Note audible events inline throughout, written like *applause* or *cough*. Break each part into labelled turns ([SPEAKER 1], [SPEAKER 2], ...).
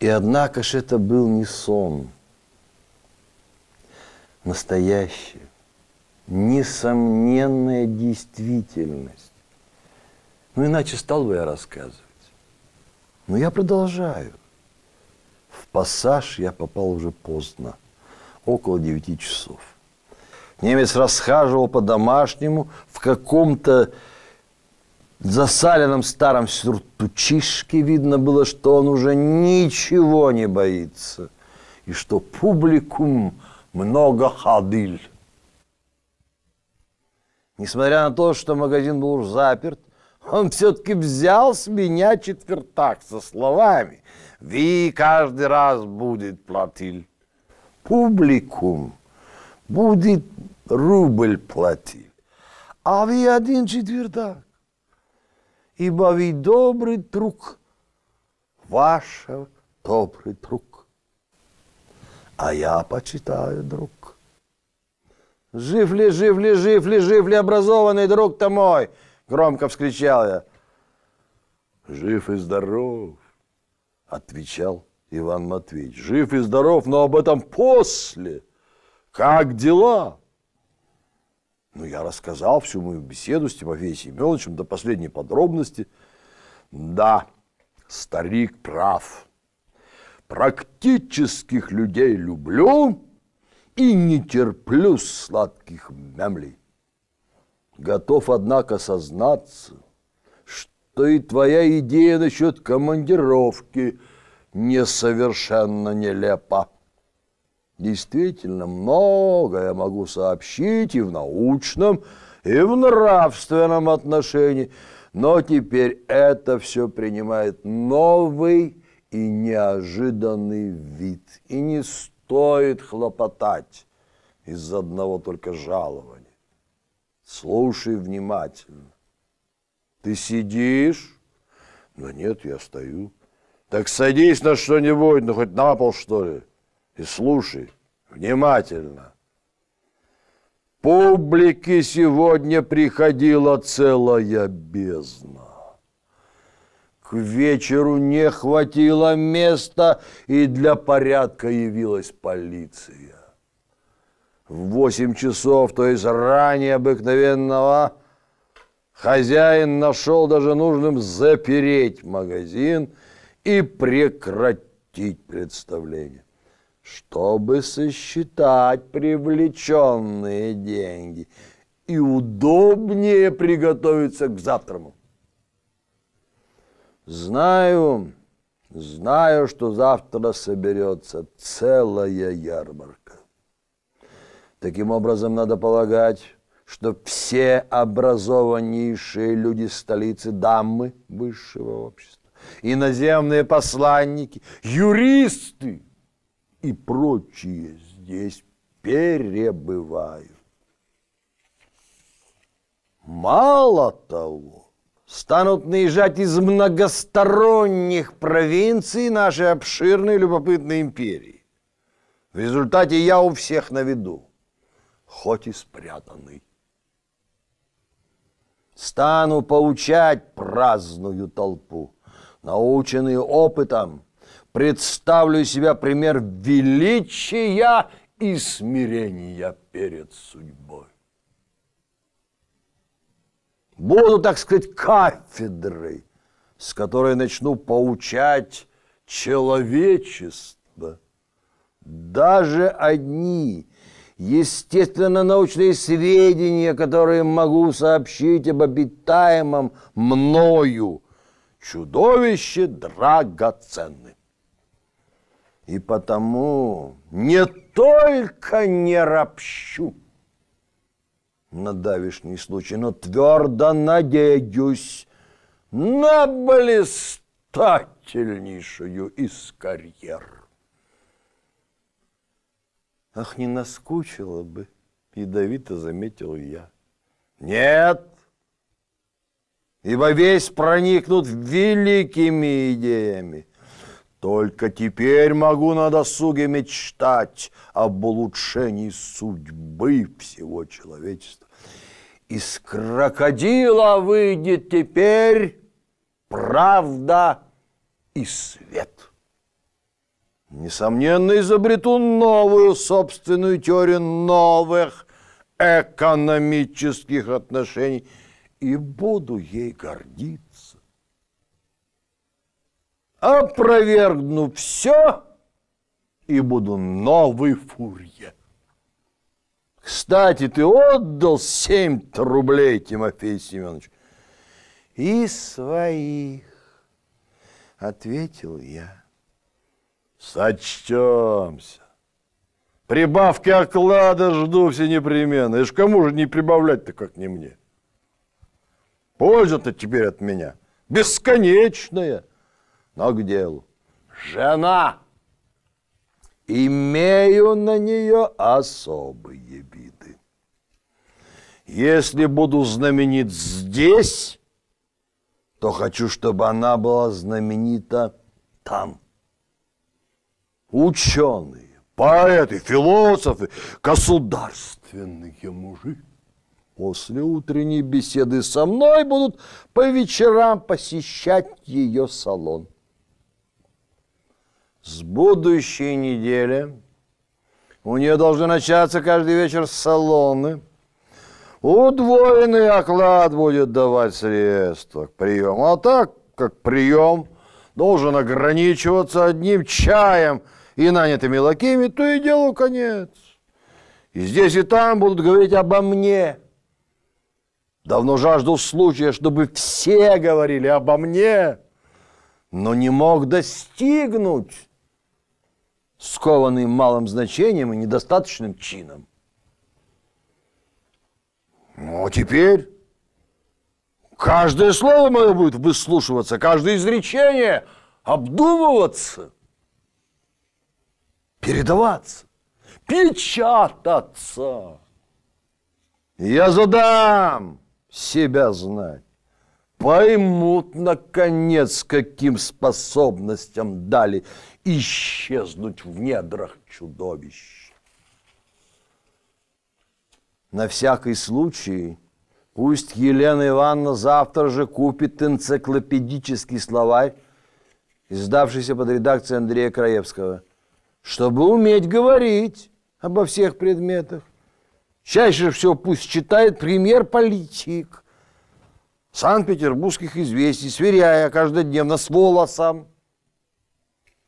[SPEAKER 1] И однако ж это был не сон, настоящая, несомненная действительность. Ну, иначе стал бы я рассказывать. Но я продолжаю. В пассаж я попал уже поздно, около девяти часов. Немец расхаживал по-домашнему в каком-то в засаленном старом сюртучишке видно было, что он уже ничего не боится, и что публикум много ходыль. Несмотря на то, что магазин был уже заперт, он все-таки взял с меня четвертак со словами «Ви каждый раз будет платиль, публикум будет рубль платить, а ви один четвертак» ибо вы добрый друг, ваш добрый друг. А я почитаю друг. Жив ли, жив ли, жив ли, жив ли образованный друг-то мой? Громко вскричал я. Жив и здоров, отвечал Иван Матвеевич. Жив и здоров, но об этом после. Как дела? Ну, я рассказал всю мою беседу с Тимофеем Семеновичем до последней подробности. Да, старик прав. Практических людей люблю и не терплю сладких мямлей. Готов, однако, сознаться, что и твоя идея насчет командировки несовершенно нелепа. Действительно, много я могу сообщить и в научном, и в нравственном отношении, но теперь это все принимает новый и неожиданный вид, и не стоит хлопотать из за одного только жалования. Слушай внимательно. Ты сидишь? Но нет, я стою. Так садись на что-нибудь, ну хоть на пол, что ли и слушай внимательно. Публике сегодня приходила целая бездна. К вечеру не хватило места, и для порядка явилась полиция. В восемь часов, то есть ранее обыкновенного, хозяин нашел даже нужным запереть магазин и прекратить представление чтобы сосчитать привлеченные деньги и удобнее приготовиться к завтраму. Знаю, знаю, что завтра соберется целая ярмарка. Таким образом, надо полагать, что все образованнейшие люди столицы дамы высшего общества, иноземные посланники, юристы – и прочие здесь перебывают. Мало того, станут наезжать из многосторонних провинций нашей обширной любопытной империи. В результате я у всех на виду, хоть и спрятанный. Стану поучать праздную толпу, наученные опытом – представлю себя пример величия и смирения перед судьбой. Буду, так сказать, кафедрой, с которой начну поучать человечество. Даже одни естественно-научные сведения, которые могу сообщить об обитаемом мною, чудовище драгоценны. И потому не только не ропщу на давишний случай, но твердо надеюсь на блистательнейшую из карьер. Ах, не наскучило бы, ядовито заметил я. Нет, ибо весь проникнут великими идеями – только теперь могу на досуге мечтать об улучшении судьбы всего человечества. Из крокодила выйдет теперь правда и свет. Несомненно, изобрету новую собственную теорию новых экономических отношений и буду ей гордиться опровергну все и буду новый фурье. Кстати, ты отдал семь рублей, Тимофей Семенович. И своих, ответил я. Сочтемся. Прибавки оклада жду все непременно. И ж кому же не прибавлять-то, как не мне? Польза-то теперь от меня бесконечная но к делу. Жена! Имею на нее особые беды. Если буду знаменит здесь, то хочу, чтобы она была знаменита там. Ученые, поэты, философы, государственные мужи. После утренней беседы со мной будут по вечерам посещать ее салон. С будущей недели у нее должны начаться каждый вечер салоны. Удвоенный оклад будет давать средства к приему. А так, как прием должен ограничиваться одним чаем и нанятыми лакеями, то и делу конец. И здесь, и там будут говорить обо мне. Давно жаждал случая, чтобы все говорили обо мне, но не мог достигнуть скованный малым значением и недостаточным чином. Ну, а теперь каждое слово мое будет выслушиваться, каждое изречение обдумываться, передаваться, печататься. Я задам себя знать. Поймут, наконец, каким способностям дали – исчезнуть в недрах чудовищ. На всякий случай пусть Елена Ивановна завтра же купит энциклопедический словарь, издавшийся под редакцией Андрея Краевского, чтобы уметь говорить обо всех предметах. Чаще всего пусть читает премьер-политик Санкт-Петербургских известий, сверяя каждодневно с волосом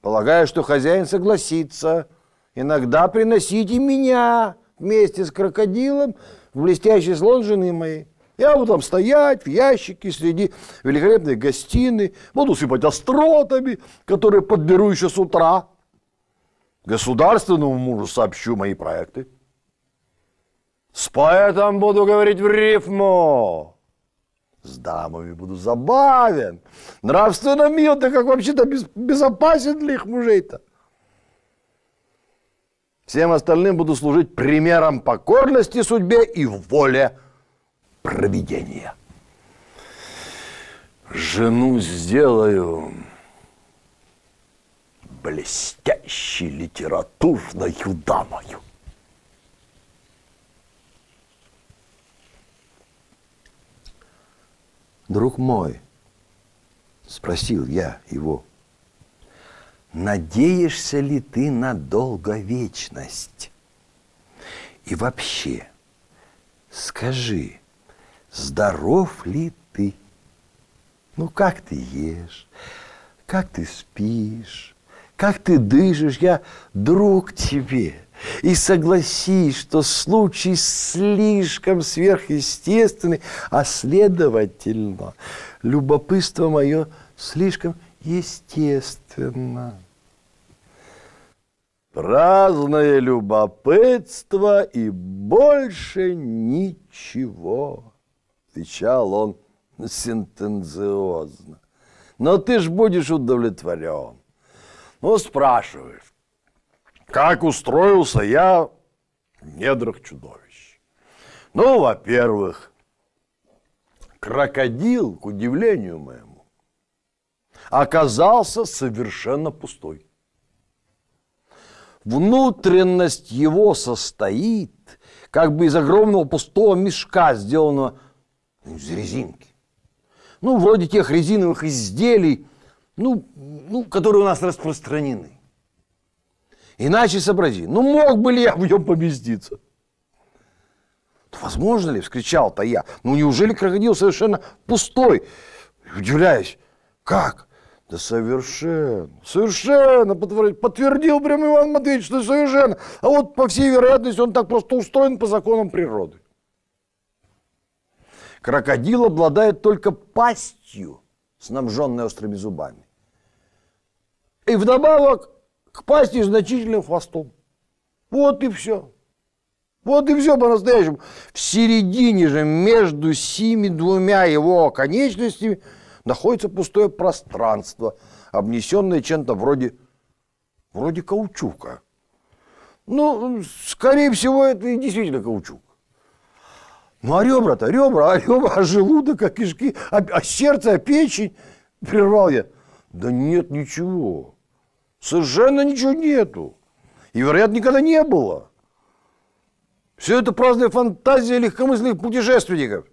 [SPEAKER 1] полагая, что хозяин согласится иногда приносите меня вместе с крокодилом в блестящий слон жены моей. Я буду там стоять в ящике среди великолепной гостиной, буду сыпать остротами, которые подберу еще с утра. Государственному мужу сообщу мои проекты. С поэтом буду говорить в рифму с дамами буду забавен, нравственно мил, да как вообще-то безопасен для их мужей-то. Всем остальным буду служить примером покорности судьбе и воле проведения. Жену сделаю блестящей литературной дамою. друг мой, спросил я его, надеешься ли ты на долговечность? И вообще, скажи, здоров ли ты? Ну, как ты ешь? Как ты спишь? Как ты дышишь? Я друг тебе – и согласись, что случай слишком сверхъестественный, а следовательно, любопытство мое слишком естественно. Праздное любопытство и больше ничего, отвечал он сентенциозно. Но ты ж будешь удовлетворен. Ну, спрашиваешь, как устроился я в недрах чудовищ? Ну, во-первых, крокодил, к удивлению моему, оказался совершенно пустой. Внутренность его состоит как бы из огромного пустого мешка, сделанного из резинки. Ну, вроде тех резиновых изделий, ну, ну, которые у нас распространены. Иначе сообрази, ну мог бы ли я в нем поместиться? Возможно ли, вскричал-то я. Ну неужели крокодил совершенно пустой? Удивляюсь, как? Да совершенно, совершенно, подтвердил, подтвердил прям Иван Матвеевич, что совершенно. А вот по всей вероятности он так просто устроен по законам природы. Крокодил обладает только пастью, снабженной острыми зубами. И вдобавок к пасти значительным хвостом. Вот и все. Вот и все по-настоящему. В середине же между сими двумя его конечностями находится пустое пространство, обнесенное чем-то вроде, вроде каучука. Ну, скорее всего, это и действительно каучук. Ну, а ребра-то, ребра, а ребра, а желудок, а кишки, а, а сердце, а печень, прервал я. Да нет, ничего. Совершенно ничего нету. И, вероятно, никогда не было. Все это праздная фантазия легкомысленных путешественников.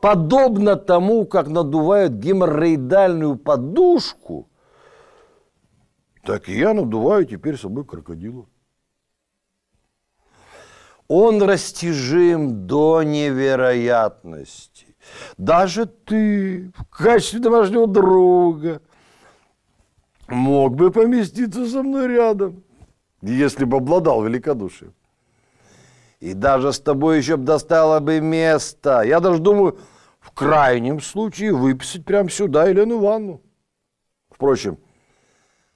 [SPEAKER 1] Подобно тому, как надувают геморроидальную подушку, так и я надуваю теперь собой крокодила. Он растяжим до невероятности. Даже ты в качестве домашнего друга мог бы поместиться со мной рядом, если бы обладал великодушием. И даже с тобой еще бы достало бы место. Я даже думаю, в крайнем случае выписать прямо сюда Елену Ивановну. Впрочем,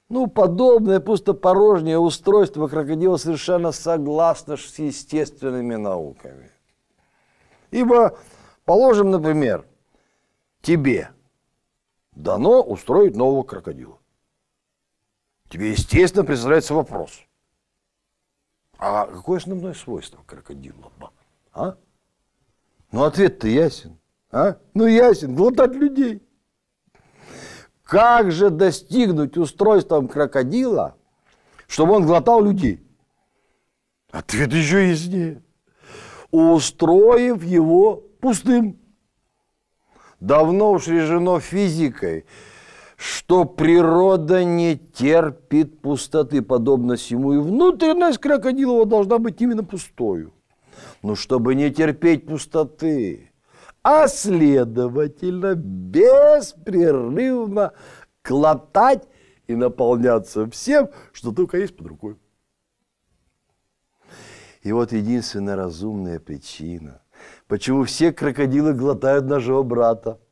[SPEAKER 1] ну, подобное пустопорожнее устройство крокодила совершенно согласно с естественными науками. Ибо, положим, например, тебе дано устроить нового крокодила тебе, естественно, представляется вопрос. А какое основное свойство крокодила? А? Ну, ответ-то ясен. А? Ну, ясен, глотать людей. Как же достигнуть устройством крокодила, чтобы он глотал людей? Ответ еще яснее. Устроив его пустым. Давно уж решено физикой – что природа не терпит пустоты, подобно всему, и внутренность крокодилова должна быть именно пустою. Но чтобы не терпеть пустоты, а следовательно беспрерывно клотать и наполняться всем, что только есть под рукой. И вот единственная разумная причина, почему все крокодилы глотают нашего брата –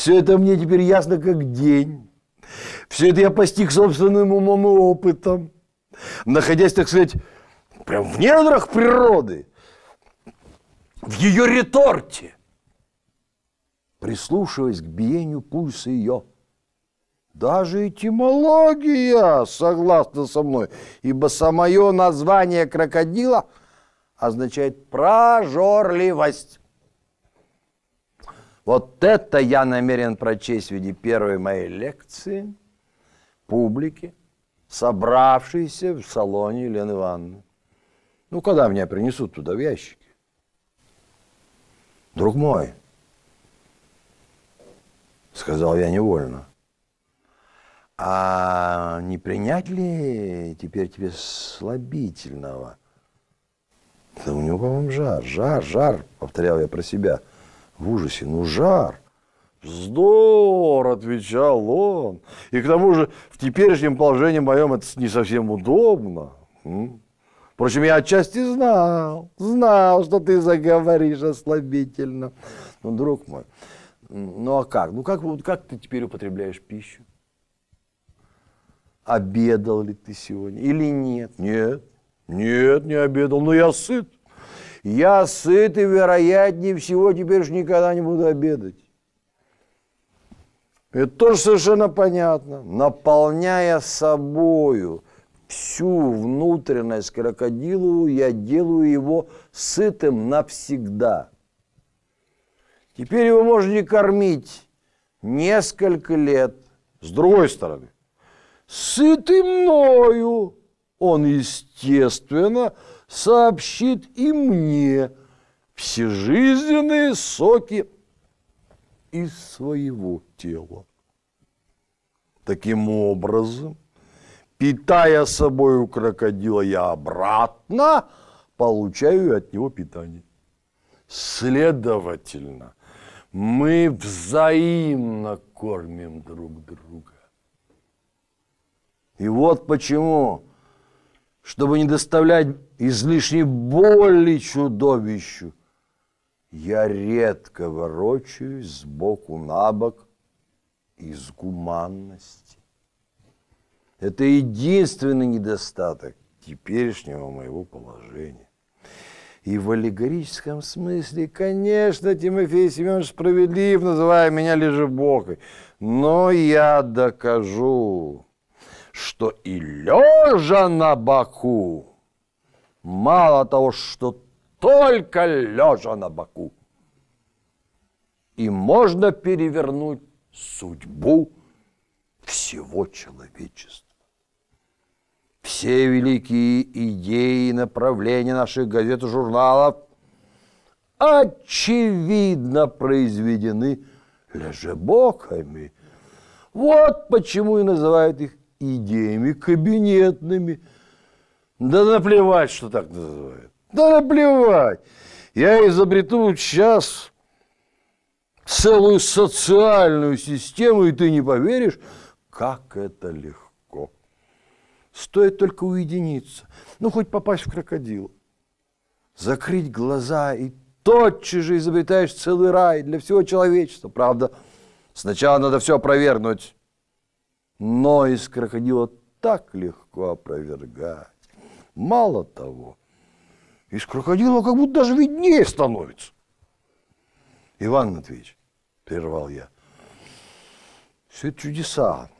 [SPEAKER 1] все это мне теперь ясно как день. Все это я постиг собственным умом и опытом, находясь, так сказать, прям в недрах природы, в ее реторте, прислушиваясь к биению пульса ее. Даже этимология согласна со мной, ибо самое название крокодила означает прожорливость. Вот это я намерен прочесть в виде первой моей лекции публике, собравшейся в салоне Елены Ивановны. Ну, когда меня принесут туда в ящике? Друг мой, сказал я невольно, а не принять ли теперь тебе слабительного? Да у него, по-моему, жар, жар, жар, повторял я про себя – в ужасе. Ну, жар. Вздор, отвечал он. И к тому же в теперешнем положении моем это не совсем удобно. Впрочем, я отчасти знал, знал, что ты заговоришь ослабительно. Ну, друг мой, ну а как? Ну как, вот как ты теперь употребляешь пищу? Обедал ли ты сегодня или нет? Нет, нет, не обедал, но я сыт. Я сыт и, вероятнее всего, теперь же никогда не буду обедать. Это тоже совершенно понятно. Наполняя собою всю внутренность крокодилу, я делаю его сытым навсегда. Теперь его можно кормить несколько лет. С другой стороны, сытый мною, он, естественно, сообщит и мне всежизненные соки из своего тела. Таким образом, питая собой у крокодила, я обратно получаю от него питание. Следовательно, мы взаимно кормим друг друга. И вот почему чтобы не доставлять излишней боли чудовищу, я редко ворочаюсь сбоку на бок из гуманности. Это единственный недостаток теперешнего моего положения. И в аллегорическом смысле, конечно, Тимофей Семенович справедлив, называя меня лежебокой. Но я докажу, что и лежа на боку, мало того, что только лежа на боку, и можно перевернуть судьбу всего человечества. Все великие идеи и направления наших газет и журналов очевидно произведены лежебоками. Вот почему и называют их идеями кабинетными. Да наплевать, что так называют. Да наплевать. Я изобрету сейчас целую социальную систему, и ты не поверишь, как это легко. Стоит только уединиться, ну, хоть попасть в крокодил, закрыть глаза, и тотчас же изобретаешь целый рай для всего человечества. Правда, сначала надо все опровергнуть, но из крокодила так легко опровергать. Мало того, из крокодила как будто даже виднее становится. Иван Матвеевич, прервал я, все это чудеса,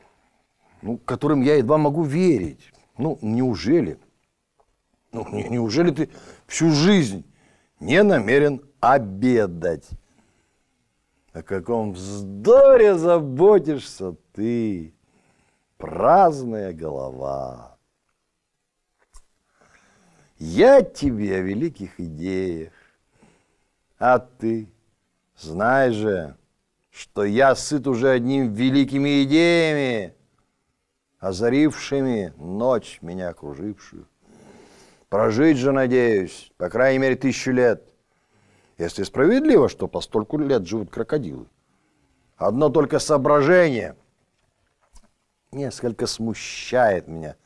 [SPEAKER 1] ну, которым я едва могу верить. Ну, неужели? Ну, не, неужели ты всю жизнь не намерен обедать? О каком вздоре заботишься ты? праздная голова. Я тебе о великих идеях, а ты знай же, что я сыт уже одним великими идеями, озарившими ночь меня окружившую. Прожить же, надеюсь, по крайней мере, тысячу лет. Если справедливо, что по столько лет живут крокодилы. Одно только соображение – несколько смущает меня,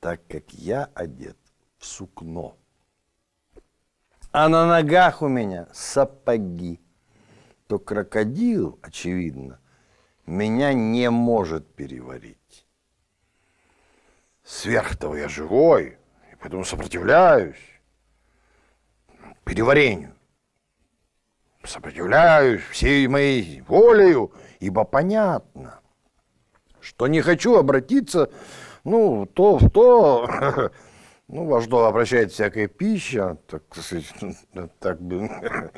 [SPEAKER 1] так как я одет в сукно. А на ногах у меня сапоги. То крокодил, очевидно, меня не может переварить. Сверх того я живой, и поэтому сопротивляюсь переварению. Сопротивляюсь всей моей волею, ибо понятно, что не хочу обратиться, ну, то в то, *laughs* ну, во что обращает всякая пища, так, так *laughs* бы, *laughs*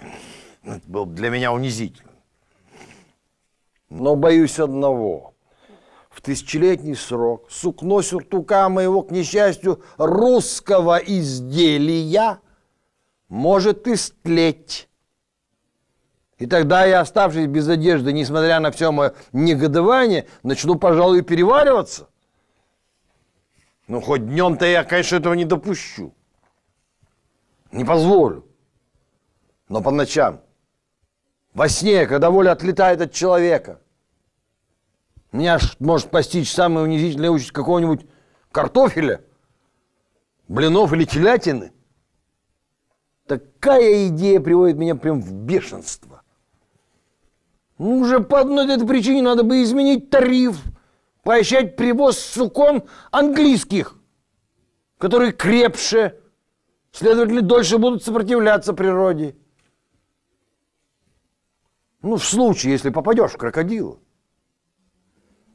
[SPEAKER 1] это для меня унизительно. Но боюсь одного. В тысячелетний срок сукно сюртука моего, к несчастью, русского изделия может истлеть и тогда я, оставшись без одежды, несмотря на все мое негодование, начну, пожалуй, перевариваться. Ну, хоть днем-то я, конечно, этого не допущу. Не позволю. Но по ночам, во сне, когда воля отлетает от человека, меня может постичь самая унизительная участь какого-нибудь картофеля, блинов или телятины. Такая идея приводит меня прям в бешенство. Ну, уже по одной этой причине надо бы изменить тариф, поощрять привоз сукон английских, которые крепше, следовательно, дольше будут сопротивляться природе. Ну, в случае, если попадешь в крокодила.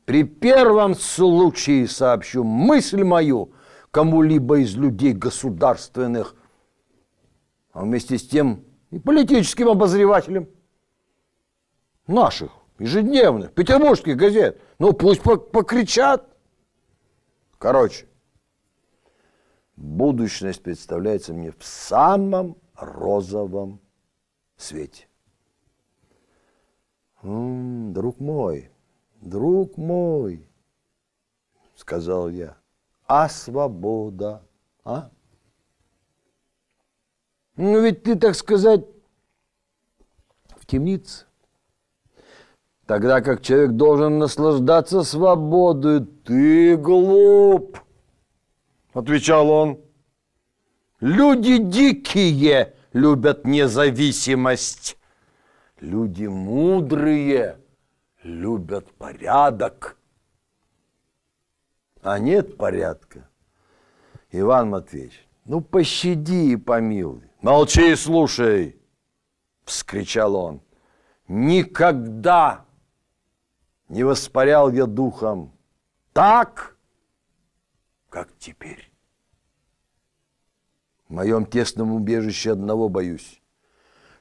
[SPEAKER 1] При первом случае сообщу мысль мою кому-либо из людей государственных, а вместе с тем и политическим обозревателям – наших, ежедневных, петербургских газет. Ну, пусть покричат. Короче, будущность представляется мне в самом розовом свете. «М -м, «Друг мой, друг мой», — сказал я, — «а свобода, а?» «Ну ведь ты, так сказать, в темнице тогда как человек должен наслаждаться свободой. Ты глуп, отвечал он. Люди дикие любят независимость. Люди мудрые любят порядок. А нет порядка. Иван Матвеевич, ну пощади и помилуй. Молчи и слушай, вскричал он. Никогда не воспарял я духом так, как теперь. В моем тесном убежище одного боюсь.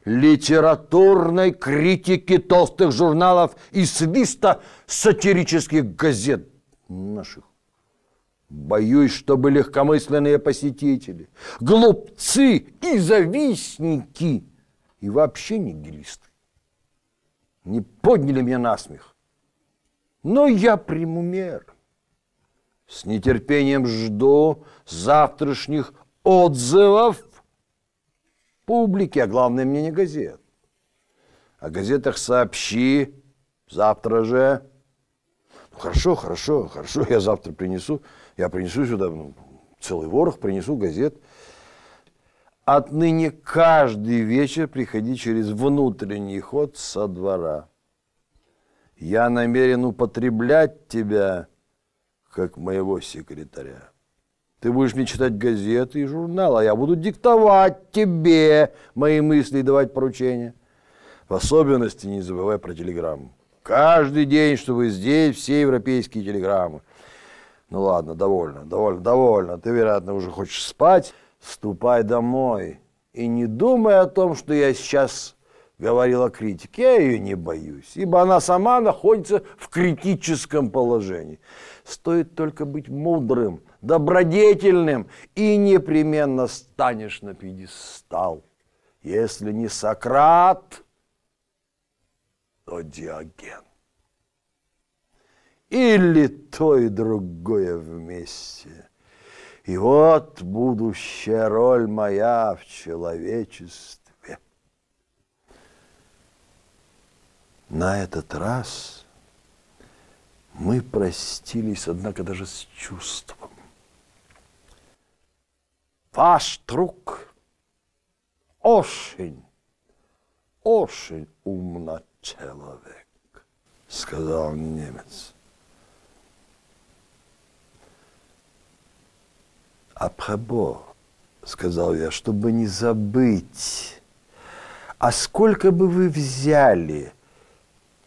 [SPEAKER 1] Литературной критики толстых журналов и свиста сатирических газет наших. Боюсь, чтобы легкомысленные посетители, глупцы и завистники, и вообще нигилисты, не подняли меня на смех но я приму мер. С нетерпением жду завтрашних отзывов публики, а главное, мне не газет. О газетах сообщи завтра же. Ну, хорошо, хорошо, хорошо, я завтра принесу. Я принесу сюда ну, целый ворох, принесу газет. Отныне каждый вечер приходи через внутренний ход со двора. Я намерен употреблять тебя как моего секретаря. Ты будешь мне читать газеты и журналы, а я буду диктовать тебе мои мысли и давать поручения. В особенности не забывай про телеграмму. Каждый день, чтобы здесь все европейские телеграммы. Ну ладно, довольно, довольно, довольно. Ты, вероятно, уже хочешь спать. Ступай домой и не думай о том, что я сейчас говорила критик, я ее не боюсь, ибо она сама находится в критическом положении. Стоит только быть мудрым, добродетельным, и непременно станешь на пьедестал. Если не Сократ, то Диоген. Или то и другое вместе. И вот будущая роль моя в человечестве На этот раз мы простились, однако, даже с чувством. Ваш друг очень, очень умный человек, сказал немец. А Апхабо, сказал я, чтобы не забыть. А сколько бы вы взяли –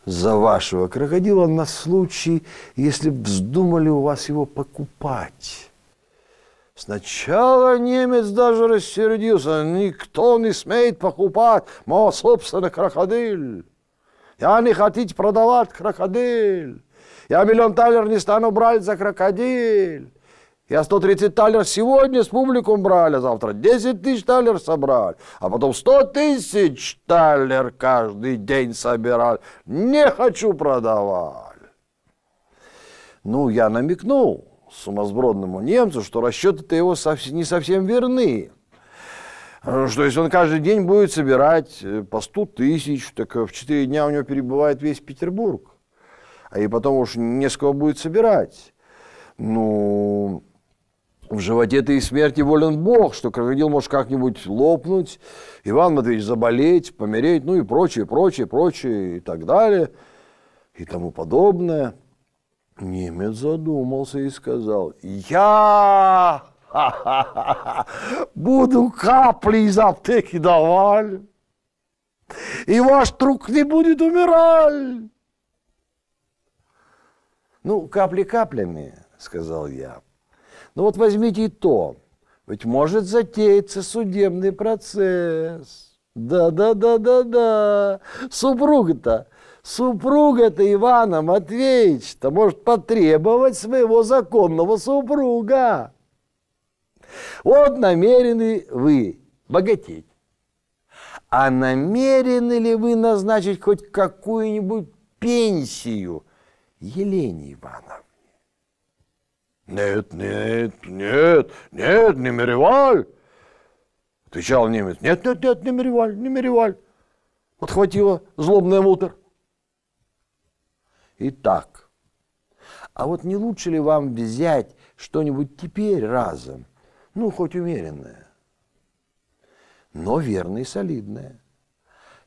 [SPEAKER 1] за вашего крокодила на случай, если вздумали у вас его покупать. Сначала немец даже рассердился. Никто не смеет покупать моего собственного крокодил. Я не хотите продавать крокодил. Я миллион талер не стану брать за крокодил. Я 130 талер сегодня с публиком брали, а завтра 10 тысяч талер собрали, а потом 100 тысяч талер каждый день собирали. Не хочу продавали. Ну, я намекнул сумасбродному немцу, что расчеты-то его не совсем верны что если он каждый день будет собирать э, по 100 тысяч, так э, в 4 дня у него перебывает весь Петербург. А и потом уж не с кого будет собирать. Ну, в животе этой смерти волен Бог, что крокодил может как-нибудь лопнуть, Иван Матвеевич заболеть, помереть, ну и прочее, прочее, прочее и так далее и тому подобное. Немец задумался и сказал, я *laughs* буду капли из аптеки давать, и ваш друг не будет умирать. Ну, капли каплями, сказал я, ну вот возьмите и то. Ведь может затеяться судебный процесс. Да-да-да-да-да. Супруга-то, супруга-то Ивана Матвеевича-то может потребовать своего законного супруга. Вот намерены вы богатеть. А намерены ли вы назначить хоть какую-нибудь пенсию Елене Ивановне? «Нет, нет, нет, нет, не Мереваль!» Отвечал немец. «Нет, нет, нет, не Мереваль, не Мереваль!» Подхватила злобная мутер. Итак, а вот не лучше ли вам взять что-нибудь теперь разом? Ну, хоть умеренное, но верное и солидное.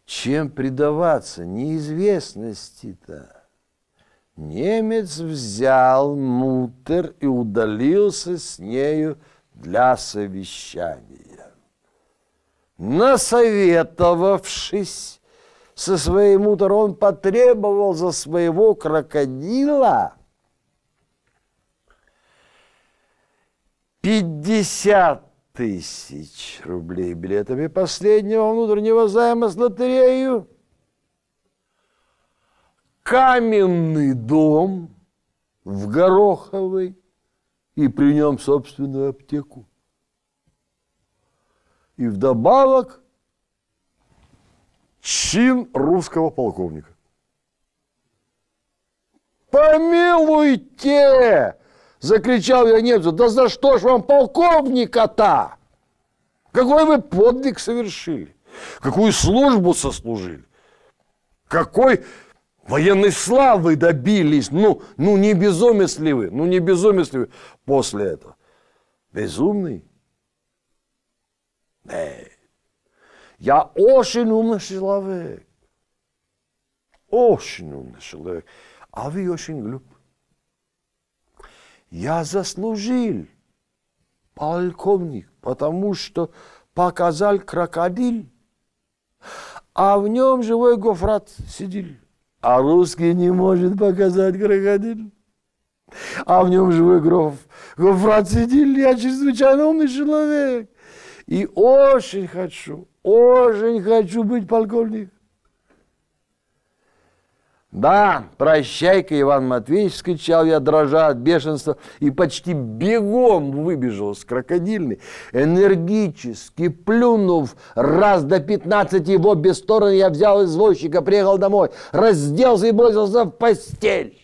[SPEAKER 1] Чем предаваться неизвестности-то? Немец взял мутер и удалился с нею для совещания. Насоветовавшись со своим мутер, он потребовал за своего крокодила пятьдесят тысяч рублей билетами последнего внутреннего займа с лотерею каменный дом в Гороховой и при нем собственную аптеку. И вдобавок чин русского полковника. Помилуйте! Закричал я немцу, да за что ж вам полковника-то? Какой вы подвиг совершили? Какую службу сослужили? Какой Военной славы добились. Ну, ну не безумец ли вы? Ну не безумец ли вы после этого? Безумный? Нет. Э. Я очень умный человек. Очень умный человек. А вы очень глуп. Я заслужил полковник, потому что показал крокодил, а в нем живой гофрат сидел. А русский не может показать крокодил. А в нем живой гров. Гофрат сидит, я чрезвычайно умный человек. И очень хочу, очень хочу быть полковником. Да, прощай-ка, Иван Матвеевич, вскричал я, дрожа от бешенства, и почти бегом выбежал с крокодильной, энергически плюнув раз до пятнадцати в обе стороны, я взял извозчика, приехал домой, разделся и бросился в постель.